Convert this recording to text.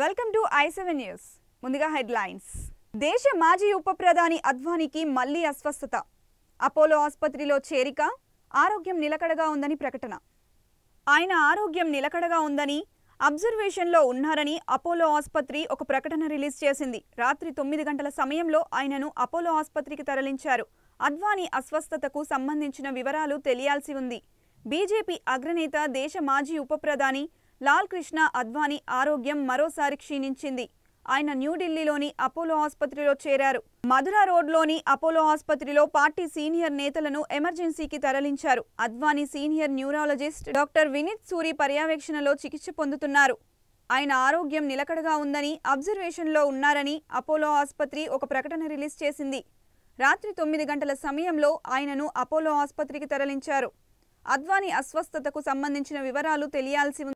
welcome to I seven news ముందుగా headlines దేశ మాజీ ఉప ప్రధాని అద్వానీకి మళ్లీ అస్వస్థత అపోలో ఆసుపత్రిలో చేరిక ఆరోగ్యం నిలకడగా ఉందని ప్రకటన ఆయన ఆరోగ్యం నిలకడగా ఉందని అబ్జర్వేషన్లో ఉన్నారని అపోలో ఆసుపత్రి ఒక ప్రకటన రిలీజ్ చేసింది రాత్రి తొమ్మిది గంటల సమయంలో ఆయనను అపోలో ఆసుపత్రికి తరలించారు అద్వానీ అస్వస్థతకు సంబంధించిన వివరాలు తెలియాల్సి ఉంది బీజేపీ అగ్రనేత దేశ మాజీ ఉప ప్రధాని లాల్ కృష్ణ అద్వానీ ఆరోగ్యం మరోసారి క్షీణించింది ఆయన న్యూఢిల్లీలోని అపోలో ఆసుపత్రిలో చేరారు మధుర రోడ్లోని అపోలో ఆసుపత్రిలో పార్టీ సీనియర్ నేతలను ఎమర్జెన్సీకి తరలించారు Advani senior neurologist doctor Vineet Suri పర్యవేక్షణలో చికిత్స పొందుతున్నారు ఆయన ఆరోగ్యం నిలకడగా ఉందని అబ్జర్వేషన్లో ఉన్నారని అపోలో ఆసుపత్రి ఒక ప్రకటన రిలీజ్ చేసింది రాత్రి తొమ్మిది గంటల సమయంలో ఆయనను అపోలో ఆసుపత్రికి తరలించారు అద్వానీ అస్వస్థతకు సంబంధించిన వివరాలు తెలియాల్సి